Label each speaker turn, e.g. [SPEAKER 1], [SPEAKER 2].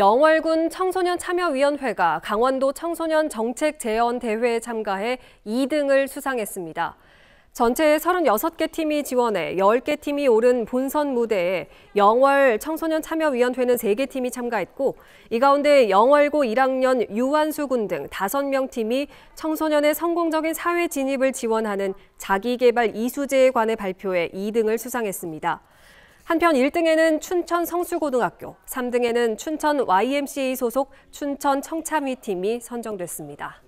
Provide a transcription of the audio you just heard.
[SPEAKER 1] 영월군 청소년 참여위원회가 강원도 청소년 정책 재현 대회에 참가해 2등을 수상했습니다. 전체 36개 팀이 지원해 10개 팀이 오른 본선 무대에 영월 청소년 참여위원회는 3개 팀이 참가했고 이 가운데 영월고 1학년 유한수 군 등 5명 팀이 청소년의 성공적인 사회 진입을 지원하는 자기개발 이수제에 관해 발표해 2등을 수상했습니다. 한편 1등에는 춘천 성수고등학교, 3등에는 춘천 YMCA 소속 춘천 청참위 팀이 선정됐습니다.